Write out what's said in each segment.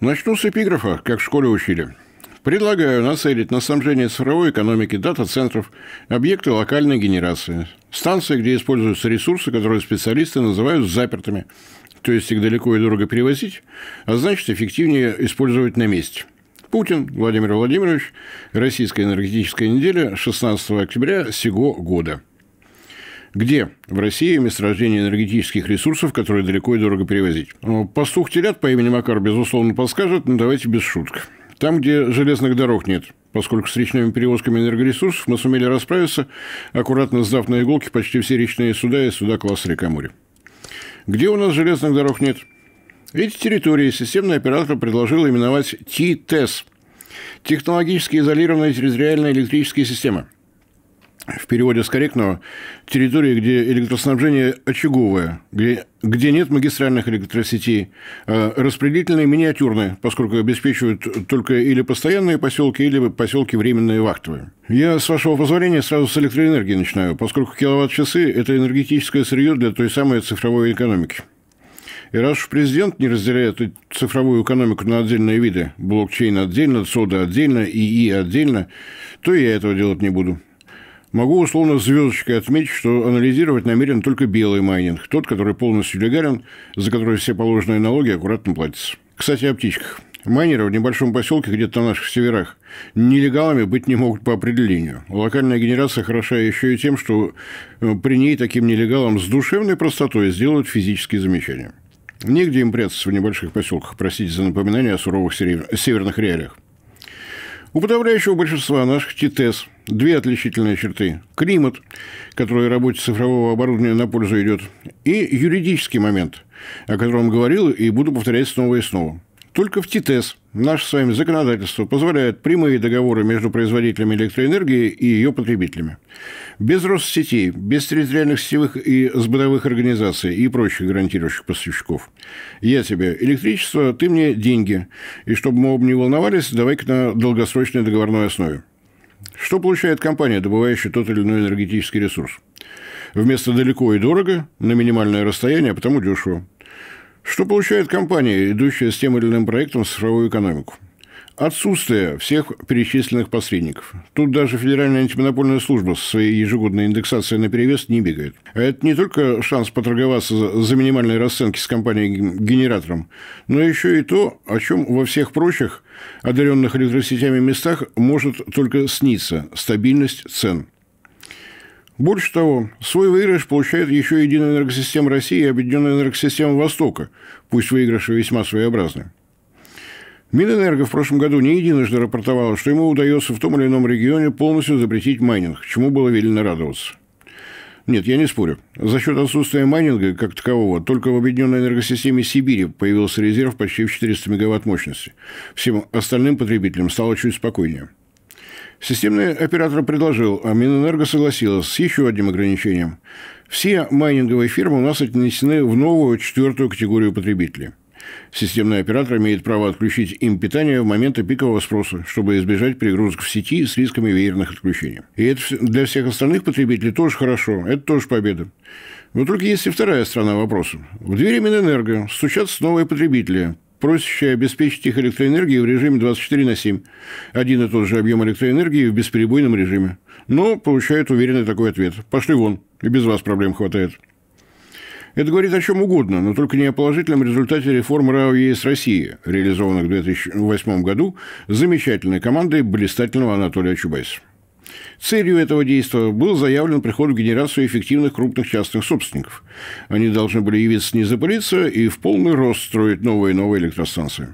Начну с эпиграфа, как в школе учили. Предлагаю нацелить на снабжение цифровой экономики дата-центров, объекты локальной генерации, станции, где используются ресурсы, которые специалисты называют запертыми, то есть их далеко и дорого перевозить, а значит эффективнее использовать на месте. Путин Владимир Владимирович, Российская энергетическая неделя, 16 октября сего года. Где в России месторождение энергетических ресурсов, которые далеко и дорого перевозить? Пастух телят по имени Макар, безусловно, подскажет, но давайте без шуток. Там, где железных дорог нет, поскольку с речными перевозками энергоресурсов мы сумели расправиться, аккуратно сдав на иголки почти все речные суда и суда класса рекамури. Где у нас железных дорог нет? Эти территории системный оператор предложил именовать ТИТЭС – технологически изолированная территориальная электрическая система – в переводе с корректного, территории, где электроснабжение очаговое, где, где нет магистральных электросетей, э, распределительные миниатюрные, поскольку обеспечивают только или постоянные поселки, или поселки временные вахтовые. Я, с вашего позволения, сразу с электроэнергии начинаю, поскольку киловатт-часы – это энергетическое сырье для той самой цифровой экономики. И раз уж президент не разделяет цифровую экономику на отдельные виды, блокчейн отдельно, сода отдельно, ИИ отдельно, то я этого делать не буду. Могу условно звездочкой отметить, что анализировать намерен только белый майнинг, тот, который полностью легален, за который все положенные налоги аккуратно платятся. Кстати, о птичках. Майнеры в небольшом поселке где-то на наших северах нелегалами быть не могут по определению. Локальная генерация хороша еще и тем, что э, при ней таким нелегалам с душевной простотой сделают физические замечания. Негде им прятаться в небольших поселках, простите за напоминание о суровых северных реалиях. У подавляющего большинства наших ТИТЭС – две отличительные черты. Климат, который работе цифрового оборудования на пользу идет, и юридический момент, о котором говорил и буду повторять снова и снова. Только в ТИТЭС наше с вами законодательство позволяет прямые договоры между производителями электроэнергии и ее потребителями. Без Россетей, без территориальных сетевых и сбытовых организаций и прочих гарантирующих поставщиков. Я тебе электричество, ты мне деньги. И чтобы мы оба не волновались, давай-ка на долгосрочной договорной основе. Что получает компания, добывающая тот или иной энергетический ресурс? Вместо далеко и дорого, на минимальное расстояние, а потому дешево. Что получает компания, идущая с тем или иным проектом в цифровую экономику? Отсутствие всех перечисленных посредников. Тут даже Федеральная антимонопольная служба со своей ежегодной индексацией на перевес не бегает. А это не только шанс поторговаться за минимальные расценки с компанией-генератором, но еще и то, о чем во всех прочих одаренных электросетями местах может только сниться – стабильность цен. Больше того, свой выигрыш получает еще единая энергосистема России и Объединенная энергосистема Востока, пусть выигрыши весьма своеобразны. Минэнерго в прошлом году не единожды рапортовало, что ему удается в том или ином регионе полностью запретить майнинг, чему было велено радоваться. Нет, я не спорю. За счет отсутствия майнинга как такового, только в объединенной энергосистеме Сибири появился резерв почти в 400 мегаватт мощности. Всем остальным потребителям стало чуть спокойнее. Системный оператор предложил, а Минэнерго согласилась с еще одним ограничением. Все майнинговые фирмы у нас отнесены в новую четвертую категорию потребителей – Системный оператор имеет право отключить им питание в моменты пикового спроса, чтобы избежать перегрузок в сети с рисками веерных отключений. И это для всех остальных потребителей тоже хорошо, это тоже победа. Но только есть и вторая сторона вопроса. В двери Минэнерго стучатся новые потребители, просящие обеспечить их электроэнергией в режиме 24 на 7. Один и тот же объем электроэнергии в бесперебойном режиме. Но получают уверенный такой ответ. Пошли вон, и без вас проблем хватает. Это говорит о чем угодно, но только не о положительном результате реформ РАО ЕС России, реализованных в 2008 году замечательной командой блистательного Анатолия Чубайса. Целью этого действия был заявлен приход в генерацию эффективных крупных частных собственников. Они должны были явиться не запылиться и в полный рост строить новые и новые электростанции.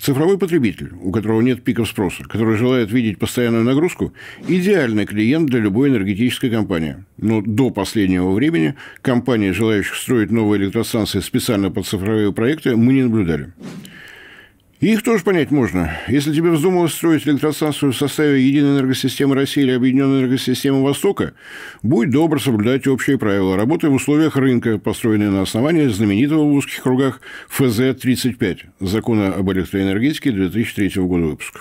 Цифровой потребитель, у которого нет пиков спроса, который желает видеть постоянную нагрузку, идеальный клиент для любой энергетической компании. Но до последнего времени компании, желающих строить новые электростанции специально под цифровые проекты, мы не наблюдали. Их тоже понять можно. Если тебе вздумалось строить электростанцию в составе Единой энергосистемы России или Объединенной энергосистемы Востока, будь добр соблюдать общие правила, работы в условиях рынка, построенные на основании знаменитого в узких кругах ФЗ-35, закона об электроэнергетике 2003 года выпуска.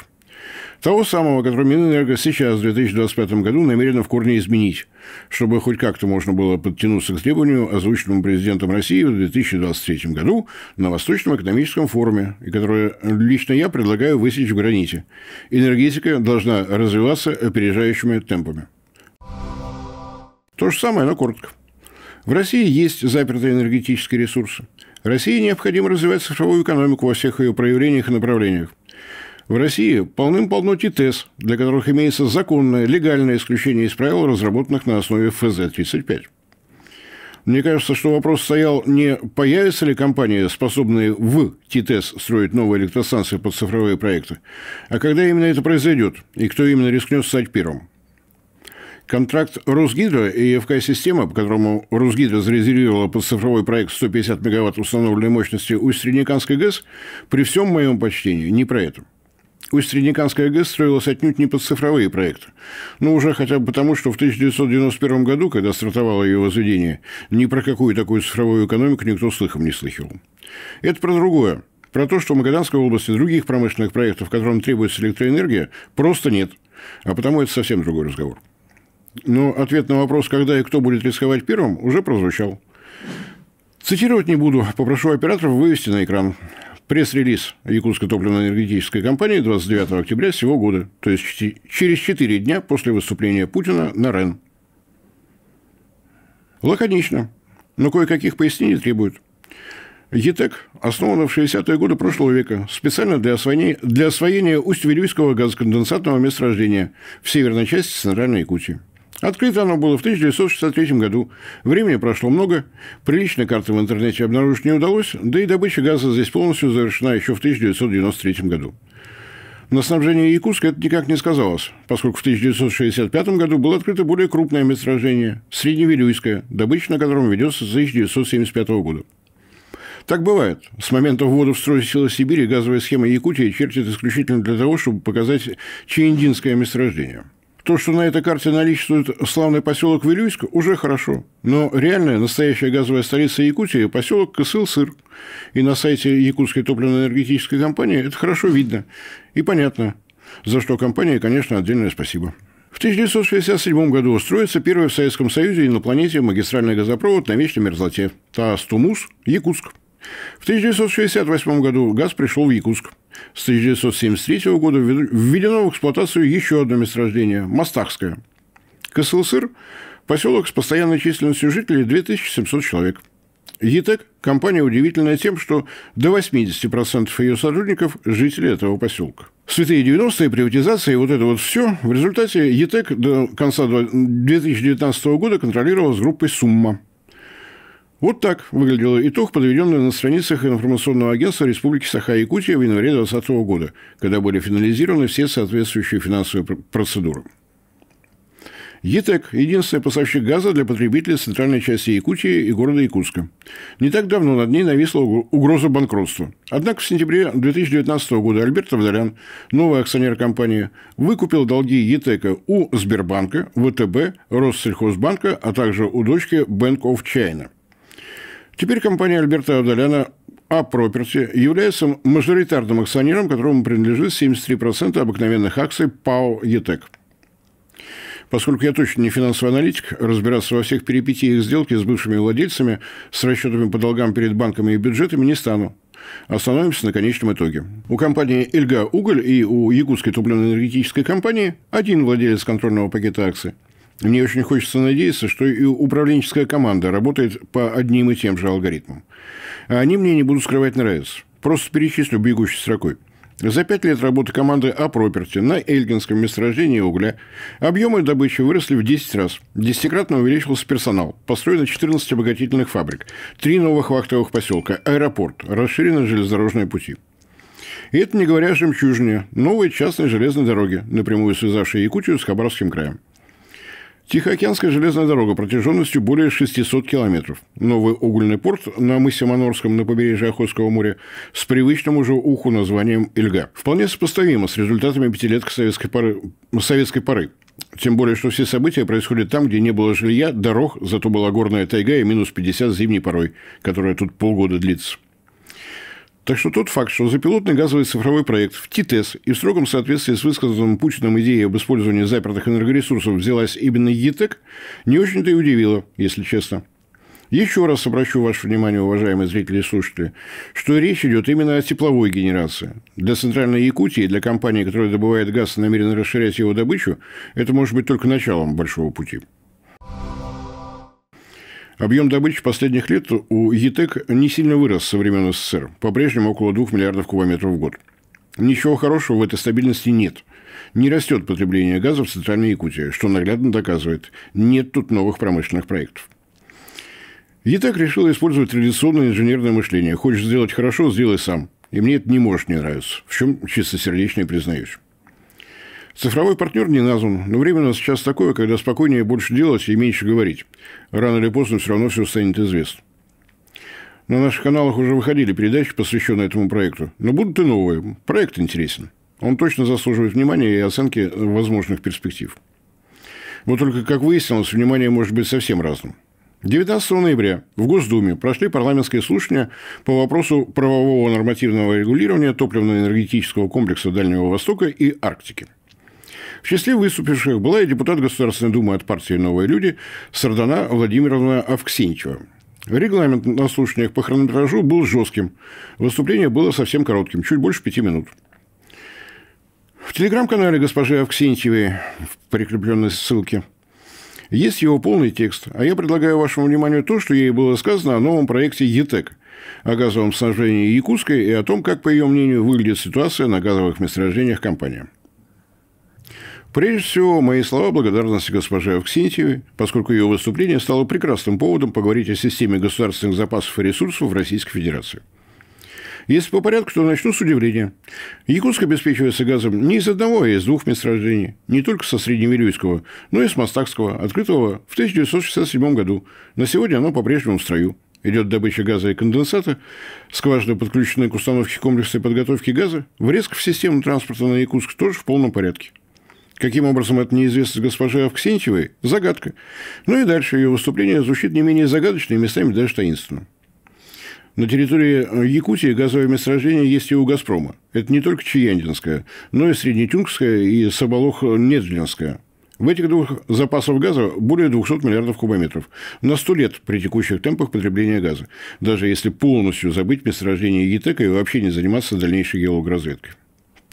Того самого, который Минэнерго сейчас, в 2025 году, намерена в корне изменить, чтобы хоть как-то можно было подтянуться к требованию, озвученному президентом России в 2023 году на Восточном экономическом форуме, и которое лично я предлагаю высечь в граните. Энергетика должна развиваться опережающими темпами. То же самое, но коротко. В России есть запертые энергетические ресурсы. России необходимо развивать цифровую экономику во всех ее проявлениях и направлениях. В России полным-полно ТИТЭС, для которых имеется законное, легальное исключение из правил, разработанных на основе ФЗ-35. Мне кажется, что вопрос стоял не появятся ли компании, способные в ТИТЭС строить новые электростанции под цифровые проекты, а когда именно это произойдет и кто именно рискнет стать первым. Контракт Росгидро и ЕФК-система, по которому Росгидро зарезервировала под цифровой проект 150 мегаватт установленной мощности у Среднеканской ГЭС, при всем моем почтении не про это – Усть-Среднекамская ГЭС строилась отнюдь не под цифровые проекты. но ну, уже хотя бы потому, что в 1991 году, когда стартовало ее возведение, ни про какую такую цифровую экономику никто слыхом не слыхивал. Это про другое. Про то, что в Магаданской области других промышленных проектов, которым требуется электроэнергия, просто нет. А потому это совсем другой разговор. Но ответ на вопрос, когда и кто будет рисковать первым, уже прозвучал. Цитировать не буду, попрошу операторов вывести на экран. Пресс-релиз Якутской топливно-энергетической компании 29 октября сего года, то есть через 4 дня после выступления Путина на РЕН. Лаконично, но кое-каких пояснений требует. ЕТЭК основана в 60-е годы прошлого века специально для освоения, для освоения Усть-Вилюйского газоконденсатного месторождения в северной части Центральной Якутии – Открыто оно было в 1963 году. Времени прошло много, приличной карты в интернете обнаружить не удалось, да и добыча газа здесь полностью завершена еще в 1993 году. На снабжение Якутска это никак не сказалось, поскольку в 1965 году было открыто более крупное месторождение – Средневилюйское, добыча на котором ведется с 1975 года. Так бывает. С момента ввода в строй силы Сибири газовая схема Якутии чертит исключительно для того, чтобы показать чаиндинское месторождение – то, что на этой карте наличествует славный поселок Вилюйск, уже хорошо. Но реальная, настоящая газовая столица Якутии – поселок Кысыл-Сыр. И на сайте Якутской топливно-энергетической компании это хорошо видно. И понятно, за что компания, конечно, отдельное спасибо. В 1967 году устроится первый в Советском Союзе и на планете магистральный газопровод на Вечной Мерзлоте – Тастумус, Якутск. В 1968 году газ пришел в Якутск. С 1973 года введено в эксплуатацию еще одно месторождение – Мастахское. КСЛСР – поселок с постоянной численностью жителей 2700 человек. ЕТЭК – компания удивительная тем, что до 80% ее сотрудников – жители этого поселка. Святые 90-е, приватизация и вот это вот все. В результате ЕТЭК до конца 2019 года контролировалась группой «Сумма», вот так выглядел итог, подведенный на страницах информационного агентства Республики Саха-Якутия в январе 2020 года, когда были финализированы все соответствующие финансовые процедуры. ЕТЭК – единственный поставщик газа для потребителей центральной части Якутии и города Якутска. Не так давно над ней нависла угроза банкротства. Однако в сентябре 2019 года Альберт Авдарян, новый акционер компании, выкупил долги ЕТЭКа у Сбербанка, ВТБ, Россельхозбанка, а также у дочки Bank of China – Теперь компания Альберта Авдаляна а Проперти является мажоритарным акционером, которому принадлежит 73% обыкновенных акций ПАО Етек. Поскольку я точно не финансовый аналитик, разбираться во всех перипетиях сделки с бывшими владельцами, с расчетами по долгам перед банками и бюджетами не стану. Остановимся на конечном итоге. У компании «Эльга Уголь» и у Якутской топливно-энергетической компании один владелец контрольного пакета акций – мне очень хочется надеяться, что и управленческая команда работает по одним и тем же алгоритмам. А они мне не будут скрывать нравится. Просто перечислю бегущей строкой. За пять лет работы команды «Апроперти» на Эльгинском месторождении угля объемы добычи выросли в 10 раз. Десятикратно увеличился персонал. Построено 14 обогатительных фабрик, три новых вахтовых поселка, аэропорт, расширены железнодорожные пути. И это не говоря о жемчужине, новой частной железной дороге, напрямую связавшей Якутию с Хабаровским краем. Тихоокеанская железная дорога протяженностью более 600 километров. Новый угольный порт на мысе Манорском на побережье Охотского моря с привычным уже уху названием Ильга. Вполне сопоставимо с результатами пятилетки советской поры. Советской поры. Тем более, что все события происходят там, где не было жилья, дорог, зато была горная тайга и минус 50 зимней порой, которая тут полгода длится. Так что тот факт, что запилотный газовый цифровой проект в ТИТЭС и в строгом соответствии с высказанным Путиным идеей об использовании запертых энергоресурсов взялась именно ЕТЭК, e e не очень-то и удивило, если честно. Еще раз обращу ваше внимание, уважаемые зрители и слушатели, что речь идет именно о тепловой генерации. Для Центральной Якутии и для компании, которая добывает газ и намерена расширять его добычу, это может быть только началом большого пути. Объем добычи последних лет у ЕТЭК не сильно вырос со времен СССР, по-прежнему около 2 миллиардов кубометров в год. Ничего хорошего в этой стабильности нет. Не растет потребление газа в Центральной Якутии, что наглядно доказывает, нет тут новых промышленных проектов. ЕТЭК решил использовать традиционное инженерное мышление. Хочешь сделать хорошо – сделай сам. И мне это не может не нравиться, в чем чистосердечно признаюсь. Цифровой партнер не назван, но время у нас сейчас такое, когда спокойнее больше делать и меньше говорить. Рано или поздно все равно все станет известно. На наших каналах уже выходили передачи, посвященные этому проекту, но будут и новые. Проект интересен. Он точно заслуживает внимания и оценки возможных перспектив. Вот только, как выяснилось, внимание может быть совсем разным. 19 ноября в Госдуме прошли парламентские слушания по вопросу правового нормативного регулирования топливно-энергетического комплекса Дальнего Востока и Арктики – в числе выступивших была и депутат Государственной Думы от партии «Новые люди» Сардана Владимировна Авксентьева. Регламент на слушаниях по хронометражу был жестким. Выступление было совсем коротким, чуть больше пяти минут. В телеграм-канале госпожи Авксентьевой, в прикрепленной ссылке, есть его полный текст, а я предлагаю вашему вниманию то, что ей было сказано о новом проекте ЕТЭК о газовом снабжении Якутской и о том, как, по ее мнению, выглядит ситуация на газовых месторождениях компании. Прежде всего, мои слова благодарности госпоже Авксентьевой, поскольку ее выступление стало прекрасным поводом поговорить о системе государственных запасов и ресурсов в Российской Федерации. Если по порядку, то начну с удивления. Якутск обеспечивается газом не из одного, а из двух месторождений. Не только со Средневилюйского, но и с Мостакского, открытого в 1967 году. На сегодня оно по-прежнему в строю. Идет добыча газа и конденсата, скважины подключенные к установке комплекса подготовки газа, врезка в систему транспорта на Якутск тоже в полном порядке. Каким образом это неизвестно госпоже Авксентьевой – загадка. Ну и дальше ее выступление звучит не менее загадочно и местами даже таинственно. На территории э, Якутии газовое месторождение есть и у «Газпрома». Это не только Чаяндинское, но и Среднетюнгское и Соболох-Недлинское. В этих двух запасов газа более 200 миллиардов кубометров. На 100 лет при текущих темпах потребления газа. Даже если полностью забыть месторождение ЕТЭКа и вообще не заниматься дальнейшей геологоразведкой.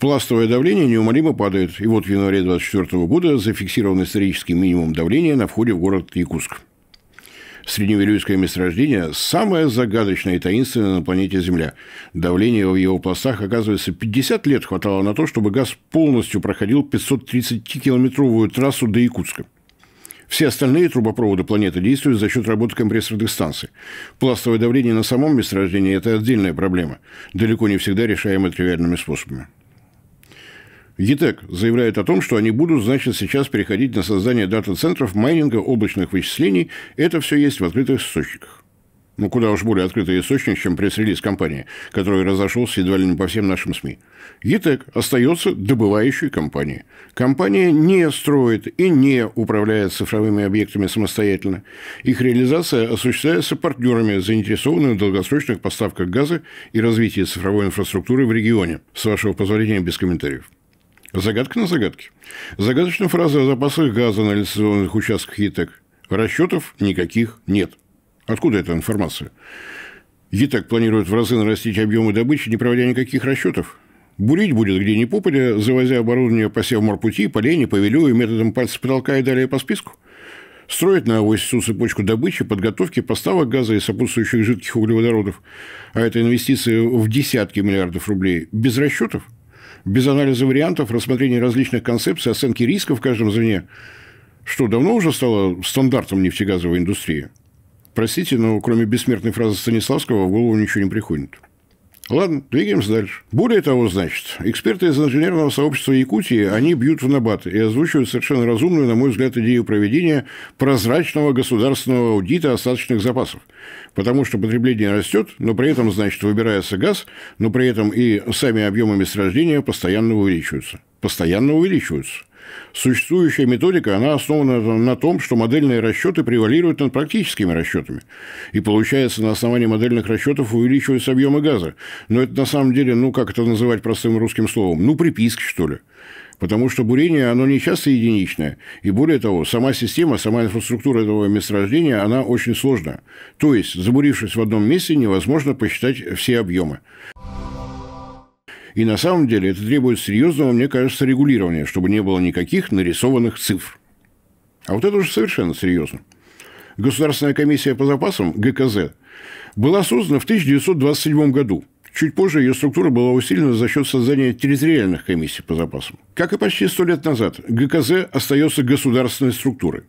Пластовое давление неумолимо падает. И вот в январе 2024 года зафиксирован исторический минимум давления на входе в город Якутск. Средневековое месторождение – самое загадочное и таинственное на планете Земля. Давление в его пластах, оказывается, 50 лет хватало на то, чтобы газ полностью проходил 530-километровую трассу до Якутска. Все остальные трубопроводы планеты действуют за счет работы компрессорных станций. Пластовое давление на самом месторождении – это отдельная проблема, далеко не всегда решаемая тривиальными способами. ЕТЭК заявляет о том, что они будут, значит, сейчас переходить на создание дата-центров майнинга облачных вычислений. Это все есть в открытых источниках. Ну, куда уж более открытый источник, чем пресс-релиз компании, который разошелся едва ли не по всем нашим СМИ. ЕТЭК остается добывающей компанией. Компания не строит и не управляет цифровыми объектами самостоятельно. Их реализация осуществляется партнерами, заинтересованными в долгосрочных поставках газа и развитии цифровой инфраструктуры в регионе. С вашего позволения, без комментариев. Загадка на загадке. Загадочная фраза о запасах газа на лицензионных участках ЕТЭК. Расчетов никаких нет. Откуда эта информация? ЕТЭК планирует в разы нарастить объемы добычи, не проводя никаких расчетов. Бурить будет где ни попадя, завозя оборудование по Севморпути, по лени, по велю и методом пальца потолка и далее по списку. Строить на авось всю цепочку добычи, подготовки, поставок газа и сопутствующих жидких углеводородов. А это инвестиции в десятки миллиардов рублей. Без расчетов? без анализа вариантов, рассмотрения различных концепций, оценки рисков в каждом звене, что давно уже стало стандартом нефтегазовой индустрии. Простите, но кроме бессмертной фразы Станиславского в голову ничего не приходит. Ладно, двигаемся дальше. Более того, значит, эксперты из инженерного сообщества Якутии, они бьют в набат и озвучивают совершенно разумную, на мой взгляд, идею проведения прозрачного государственного аудита остаточных запасов. Потому что потребление растет, но при этом, значит, выбирается газ, но при этом и сами объемы месторождения постоянно увеличиваются. Постоянно увеличиваются. Существующая методика, она основана на том, что модельные расчеты превалируют над практическими расчетами. И получается, на основании модельных расчетов увеличиваются объемы газа. Но это на самом деле, ну, как это называть простым русским словом? Ну, приписки, что ли. Потому что бурение, оно не часто единичное. И более того, сама система, сама инфраструктура этого месторождения, она очень сложная. То есть, забурившись в одном месте, невозможно посчитать все объемы. И на самом деле это требует серьезного, мне кажется, регулирования, чтобы не было никаких нарисованных цифр. А вот это уже совершенно серьезно. Государственная комиссия по запасам, ГКЗ, была создана в 1927 году. Чуть позже ее структура была усилена за счет создания территориальных комиссий по запасам. Как и почти сто лет назад, ГКЗ остается государственной структурой.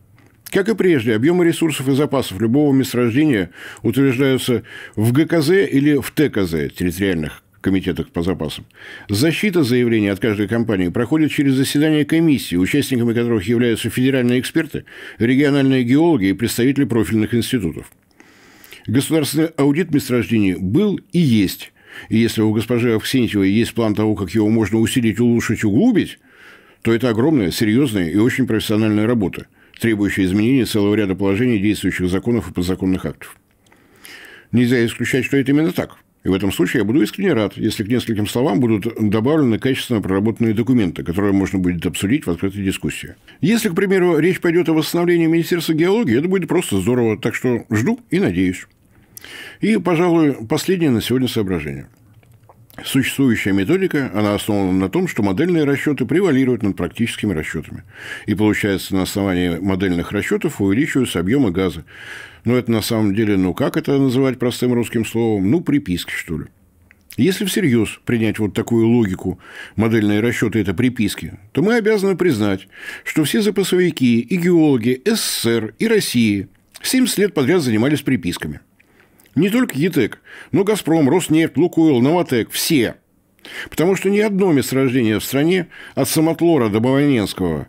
Как и прежде, объемы ресурсов и запасов любого месторождения утверждаются в ГКЗ или в ТКЗ территориальных комитетах по запасам. Защита заявления от каждой компании проходит через заседание комиссии, участниками которых являются федеральные эксперты, региональные геологи и представители профильных институтов. Государственный аудит месторождений был и есть. И если у госпожи Авксентьевой есть план того, как его можно усилить, улучшить, углубить, то это огромная, серьезная и очень профессиональная работа, требующая изменения целого ряда положений действующих законов и подзаконных актов. Нельзя исключать, что это именно так – и в этом случае я буду искренне рад, если к нескольким словам будут добавлены качественно проработанные документы, которые можно будет обсудить в открытой дискуссии. Если, к примеру, речь пойдет о восстановлении Министерства геологии, это будет просто здорово, так что жду и надеюсь. И, пожалуй, последнее на сегодня соображение – Существующая методика, она основана на том, что модельные расчеты превалируют над практическими расчетами. И получается, на основании модельных расчетов увеличиваются объемы газа. Но это на самом деле, ну как это называть простым русским словом? Ну, приписки, что ли. Если всерьез принять вот такую логику, модельные расчеты – это приписки, то мы обязаны признать, что все запасовики и геологи СССР и России 70 лет подряд занимались приписками. Не только ЕТЭК, но «Газпром», «Роснефть», «Лукойл», «Новотек» – все. Потому что ни одно месторождение в стране от Самотлора до Баваненского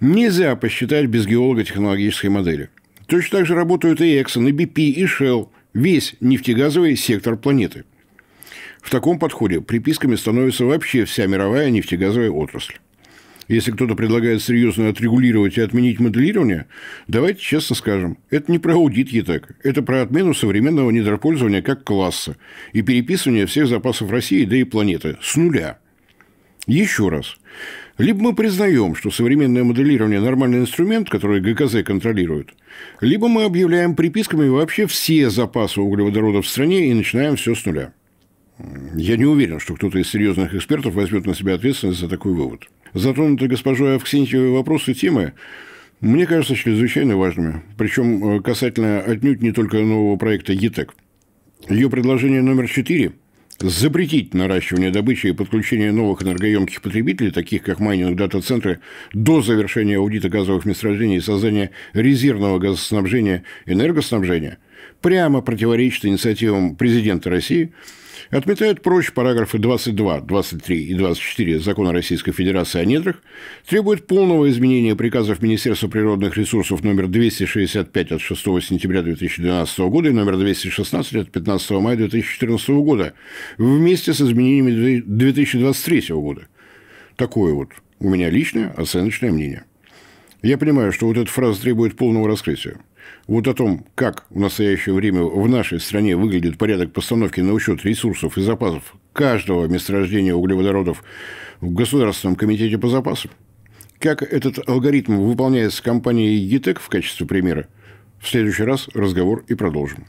нельзя посчитать без геолого-технологической модели. Точно так же работают и Exxon, и BP, и Shell, весь нефтегазовый сектор планеты. В таком подходе приписками становится вообще вся мировая нефтегазовая отрасль если кто-то предлагает серьезно отрегулировать и отменить моделирование, давайте честно скажем, это не про аудит ЕТЭК, это про отмену современного недропользования как класса и переписывание всех запасов России, да и планеты с нуля. Еще раз. Либо мы признаем, что современное моделирование – нормальный инструмент, который ГКЗ контролирует, либо мы объявляем приписками вообще все запасы углеводородов в стране и начинаем все с нуля. Я не уверен, что кто-то из серьезных экспертов возьмет на себя ответственность за такой вывод затронутые госпожой Авксентьевой вопросы темы, мне кажется, чрезвычайно важными. Причем э, касательно отнюдь не только нового проекта ЕТЭК. Ее предложение номер 4 – запретить наращивание добычи и подключение новых энергоемких потребителей, таких как майнинг дата-центры, до завершения аудита газовых месторождений и создания резервного газоснабжения энергоснабжения, прямо противоречит инициативам президента России – Отметают прочь параграфы 22, 23 и 24 Закона Российской Федерации о недрах, требуют полного изменения приказов Министерства природных ресурсов номер 265 от 6 сентября 2012 года и номер 216 от 15 мая 2014 года вместе с изменениями 2023 года. Такое вот у меня личное оценочное мнение. Я понимаю, что вот эта фраза требует полного раскрытия вот о том, как в настоящее время в нашей стране выглядит порядок постановки на учет ресурсов и запасов каждого месторождения углеводородов в Государственном комитете по запасам, как этот алгоритм выполняется компанией ЕТЭК в качестве примера, в следующий раз разговор и продолжим.